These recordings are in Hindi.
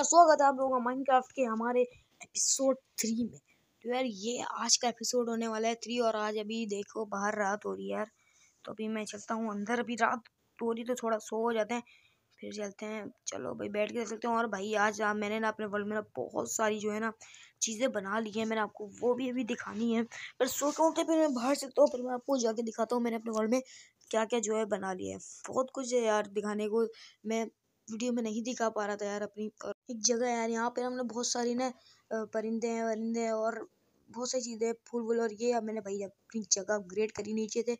यार स्वागत है आप लोगों का माइनक्राफ्ट के हमारे एपिसोड थ्री में तो यार ये आज का एपिसोड होने वाला है थ्री और आज अभी देखो बाहर रात हो रही है यार तो अभी मैं चलता हूँ अंदर अभी रात हो रही तो थोड़ा सो हो जाते हैं फिर चलते हैं चलो भाई बैठ के सकते हैं और भाई आज आप मैंने ना अपने वर्ल्ड में ना बहुत सारी जो है ना चीज़ें बना ली हैं मैंने आपको वो भी अभी दिखानी है पर सो के फिर मैं बाहर चलता हूँ फिर मैं आपको जाके दिखाता हूँ मैंने अपने वर्ल्ड में क्या क्या जो है बना लिया है बहुत कुछ है यार दिखाने को मैं वीडियो में नहीं दिखा पा रहा था यार अपनी और एक जगह है यार यहाँ पे हमने बहुत सारी ना परिंदे हैं वरिंदे हैं और बहुत सारी चीज़ें फूल वूल और ये अब मैंने भाई अपनी जगह अपग्रेड करी नीचे थे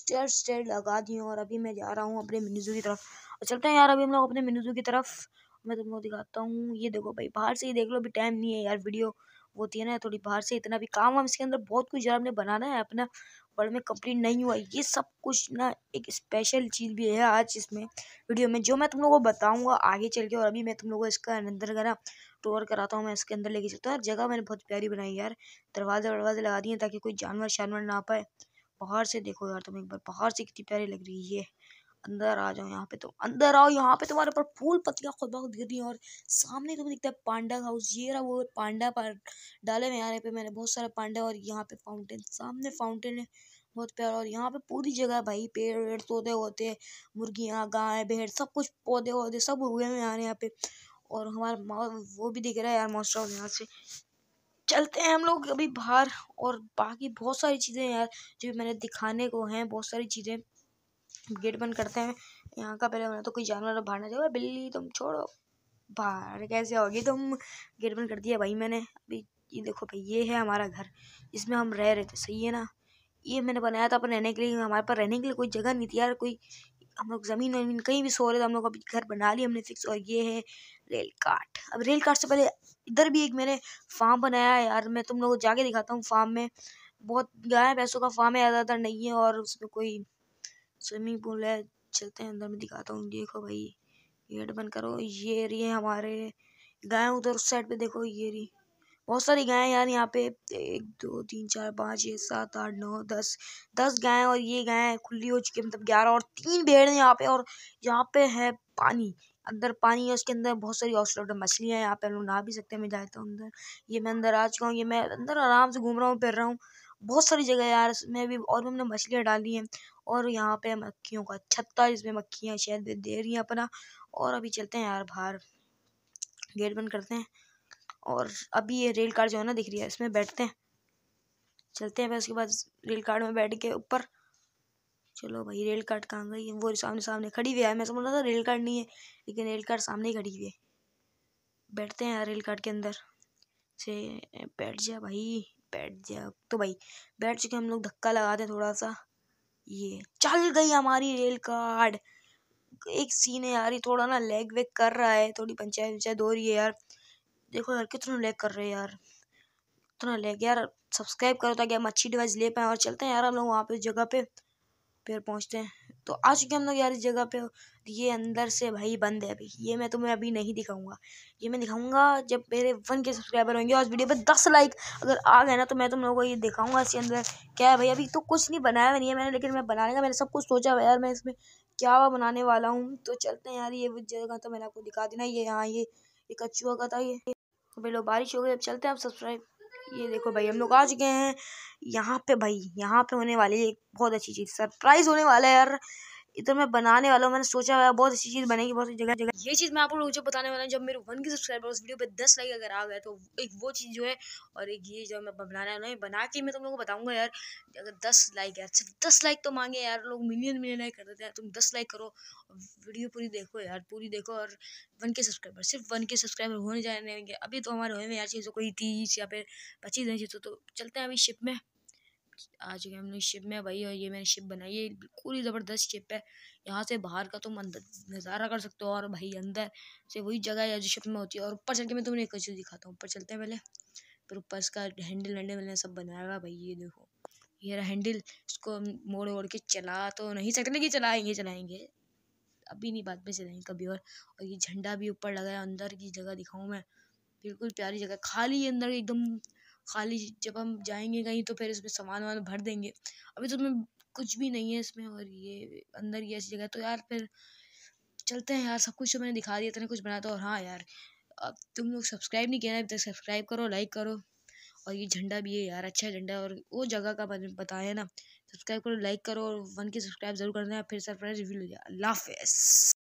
स्टेयर स्टेयर लगा दिए और अभी मैं जा रहा हूँ अपने मिनीजू की तरफ और चलते हैं यार अभी हम लोग अपने मिनीजू की तरफ मैं तुम लोग दिखाता हूँ ये देखो भाई बाहर से ही देख लो अभी टाइम नहीं है यार वीडियो वो दिया ना थोड़ी बाहर से इतना भी काम हम इसके अंदर बहुत कुछ जरा हमने बनाना है अपना वर्ल्ड में कंप्लीट नहीं हुआ ये सब कुछ ना एक स्पेशल चीज़ भी है आज इसमें वीडियो में जो मैं तुम लोगों को बताऊंगा आगे चल के और अभी मैं तुम लोगों को इसका अंदर का ना टूर कराता हूँ मैं इसके अंदर लेके चलता हूँ जगह मैंने बहुत प्यारी बनाई यार दरवाजे वरवाजे लगा दिए ताकि कोई जानवर शानवर ना पाए बाहर से देखो यार तुम एक बार बाहर से कितनी प्यारी लग रही है अंदर आ जाओ यहाँ पे तो अंदर आओ यहाँ पे तुम्हारे ऊपर फूल पत्तियाँ खुद बहुत गिर रही हैं और सामने तुम्हें दिखता है पांडा हाउस ये रहा वो पांडा पर डाले हुए यहाँ पे मैंने बहुत सारे पांडा और यहाँ पे फाउंटेन सामने फाउंटेन है बहुत प्यारा और यहाँ पे पूरी जगह भाई पेड़ वेड़ पौधे होते हैं मुर्गियाँ गाय भेड़ सब कुछ पौधे वौधे सब उगे हुए हैं यहाँ पे और हमारा वो भी दिख रहा है यार मोस्ट हाउस यहाँ से चलते हैं हम लोग अभी बाहर और बाकी बहुत सारी चीज़ें यार जो मैंने दिखाने को हैं बहुत सारी चीज़ें गेट बंद करते हैं यहाँ का पहले तो कोई जानवर बाहर ना जाओ बिल्ली तुम छोड़ो बाहर कैसे गई तुम गेट बंद कर दिया भाई मैंने अभी ये देखो भाई ये है हमारा घर इसमें हम रह रहे थे सही है ना ये मैंने बनाया था अपने रहने के लिए हमारे पास रहने के लिए कोई जगह नहीं थी यार कोई हम लोग ज़मीन वमीन कहीं भी सो रहे थे हम लोग अभी घर बना लिए हमने फिक्स और ये है रेल कार्ट अब रेल कार्ट से पहले इधर भी एक मैंने फार्म बनाया है यार मैं तुम लोगों को जाके दिखाता हूँ फार्म में बहुत गाय पैसों का फार्म है ज़्यादातर नहीं है और उसमें कोई स्विमिंग पूल है चलते हैं अंदर में दिखाता हूँ देखो भाई गेट बंद करो ये रही है हमारे गाय उधर उस साइड पे देखो ये रही बहुत सारी गाय यार यहाँ पे एक दो तीन चार पाँच छः सात आठ नौ दस दस गाय और ये गाय खुली हो चुकी है मतलब ग्यारह और तीन भेड़ यहाँ पे और यहाँ पे है पानी अंदर पानी है उसके अंदर बहुत सारी ऑस्ट्रेटर मछलियाँ हैं यहाँ पे हम लोग नहा भी सकते हैं मैं जाता हूँ अंदर ये मैं अंदर आ चुका हूँ ये मैं अंदर आराम से घूम रहा हूँ फिर रहा हूँ बहुत सारी जगह यार मैं भी और हमने मछलियाँ डाली हैं और यहाँ पे मक्खियों का छत्ता जिसमें मक्खियाँ शायद दे रही हैं अपना और अभी चलते हैं यार बाहर गेट बंद करते हैं और अभी ये रेल कार जो है ना दिख रही है इसमें बैठते हैं चलते हैं फिर उसके बाद रेल कार्ड में बैठ के ऊपर चलो भाई रेल कार्ड कहाँ गई है वो सामने सामने खड़ी हुई है मैं समझ रहा था रेल कार्ड नहीं है लेकिन रेल कार्ड सामने ही खड़ी हुई है बैठते हैं यार रेल कार्ड के अंदर से बैठ जा भाई बैठ जाए तो भाई बैठ चुके हम लोग धक्का लगाते थोड़ा सा ये चल गई हमारी रेल कार्ड एक सीन है यार ये थोड़ा ना लेग वेग कर रहा है थोड़ी पंचायत वंचायत हो रही है यार देखो यार कितना लेग कर रहे हैं यार कितना लेग यार सब्सक्राइब करो ताकि हम अच्छी डिवाइस ले पाए और चलते हैं यार हम लोग वहाँ पे जगह पे फिर पहुँचते हैं तो आ चुके हम लोग यार इस जगह पे ये अंदर से भाई बंद है अभी ये मैं तुम्हें अभी नहीं दिखाऊंगा ये मैं दिखाऊंगा जब मेरे वन के सब्सक्राइबर होंगे और वीडियो पे दस लाइक अगर आ गए ना तो मैं तुम लोगों को ये दिखाऊंगा इसके अंदर क्या है भाई अभी तो कुछ नहीं बनाया नहीं है मैंने लेकिन मैं बनाने का मैंने सब कुछ सोचा हुआ यार मैं इसमें क्या हुआ बनाने वाला हूँ तो चलते हैं यार ये जगह तो मैंने आपको दिखा देना ये यहाँ ये एक कछुआ का था ये लोग बारिश हो गई अब चलते हैं आप सब्सक्राइब ये देखो भाई हम लोग आ चुके हैं यहाँ पे भाई यहाँ पे होने वाली एक बहुत अच्छी चीज़ सरप्राइज़ होने वाला है यार इधर मैं बनाने वाला हूँ मैंने सोचा हुआ बहुत अच्छी चीज़ बनेगी बहुत जगह जगह ये चीज़ मैं आप लोगों को बताने वाला हूँ जब मेरे वन के सब्सक्राइबर उस वीडियो पे दस लाइक अगर आ गए तो एक वो चीज़ जो है और एक ये जो मैं बनाने वाला हूँ बना के मैं तुम लोगों को बताऊंगा यार अगर दस लाइक यार सिर्फ दस लाइक तो मांगे यार लोग मिलियन मिलियन लाइक कर देते हैं तुम दस लाइक करो वीडियो पूरी देखो यार पूरी देखो और वन के सब्सक्राइबर सिर्फ वन के सब्सक्राइबर होने जाने अभी तो हमारे हुए यार चीज़ों कोई तीस या फिर पच्चीस नहीं तो, तो चलते हैं अभी शिप में आ चुके हैं लोग शिप में भाई और ये मैंने शिप बनाई है बिल्कुल ही ज़बरदस्त शिप है यहाँ से बाहर का तुम अंदर नज़ारा कर सकते हो और भाई अंदर से वही जगह है जो शिप में होती है और ऊपर चल के मैं तुम्हें एक चीज़ दिखाता हूँ ऊपर चलते हैं पहले फिर ऊपर इसका हैंडल हैंडल मैंने सब बनाया हुआ भाई ये देखो ये रहा हैंडल इसको मोड़ ओड़ के चला तो नहीं सकते कि चलाएंगे चलाएंगे अभी नहीं बाद में चलाएंगे कभी और और ये झंडा भी ऊपर लगा है अंदर की जगह दिखाऊँ मैं बिल्कुल प्यारी जगह खाली अंदर एकदम खाली जब हम जाएंगे कहीं तो फिर इसमें सामान वामान भर देंगे अभी तो इसमें कुछ भी नहीं है इसमें और ये अंदर ये ऐसी जगह तो यार फिर चलते हैं यार सब कुछ तो मैंने दिखा दिया इतना कुछ बनाया था तो, और हाँ यार अब तुम लोग सब्सक्राइब नहीं किया ना अभी तक सब्सक्राइब करो लाइक करो और ये झंडा भी है यार अच्छा झंडा और वो जगह का मैंने बताया ना सब्सक्राइब करो लाइक करो और वन के सब्सक्राइब जरूर करना है फिर सरप्राइज रिव्यू लीजिए अल्लाह हाफ